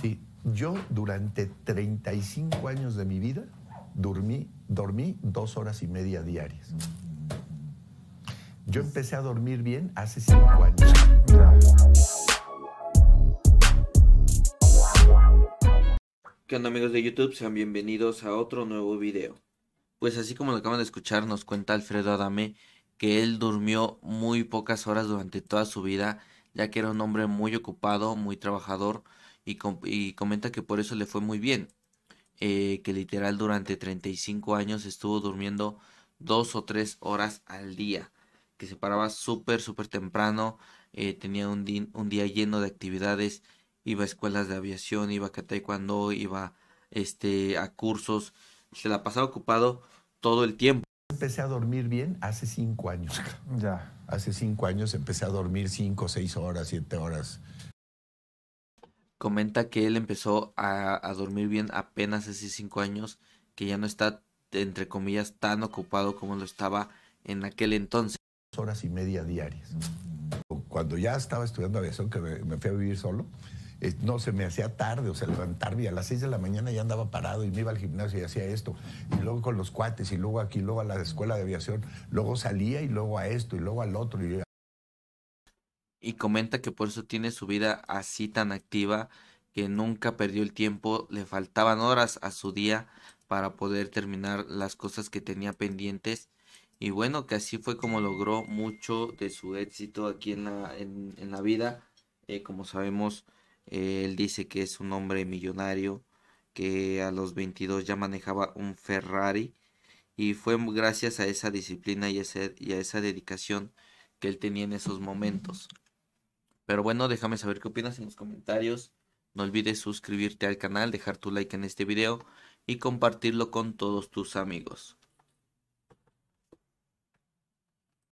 Sí, yo durante 35 años de mi vida dormí, dormí dos horas y media diarias. Yo empecé a dormir bien hace cinco años. ¿Qué onda amigos de YouTube? Sean bienvenidos a otro nuevo video. Pues así como lo acaban de escuchar, nos cuenta Alfredo Adame que él durmió muy pocas horas durante toda su vida, ya que era un hombre muy ocupado, muy trabajador, y, comenta que por eso le fue muy bien, eh, que literal durante 35 años estuvo durmiendo dos o tres horas al día, que se paraba súper, súper temprano, eh, tenía un, día lleno de actividades, iba a escuelas de aviación, iba a cuando iba este, a cursos, se la pasaba ocupado todo el tiempo. Empecé a dormir bien hace cinco años. Ya. Hace cinco años empecé a dormir cinco, seis horas, siete horas comenta que él empezó a, dormir bien apenas hace cinco años, que ya no está, entre comillas, tan ocupado como lo estaba en aquel entonces. Horas y media diarias. Cuando ya estaba estudiando aviación, que me, fui a vivir solo, no se me hacía tarde, o sea, levantarme a las seis de la mañana ya andaba parado y me iba al gimnasio y hacía esto, y luego con los cuates, y luego aquí, luego a la escuela de aviación, luego salía y luego a esto, y luego al otro. Y y comenta que por eso tiene su vida así tan activa, que nunca perdió el tiempo, le faltaban horas a su día para poder terminar las cosas que tenía pendientes. Y bueno, que así fue como logró mucho de su éxito aquí en la, en, la vida. Eh, como sabemos, eh, él dice que es un hombre millonario, que a los 22 ya manejaba un Ferrari. Y fue gracias a esa disciplina y a esa dedicación que él tenía en esos momentos. Pero bueno, déjame saber qué opinas en los comentarios. No olvides suscribirte al canal, dejar tu like en este video y compartirlo con todos tus amigos.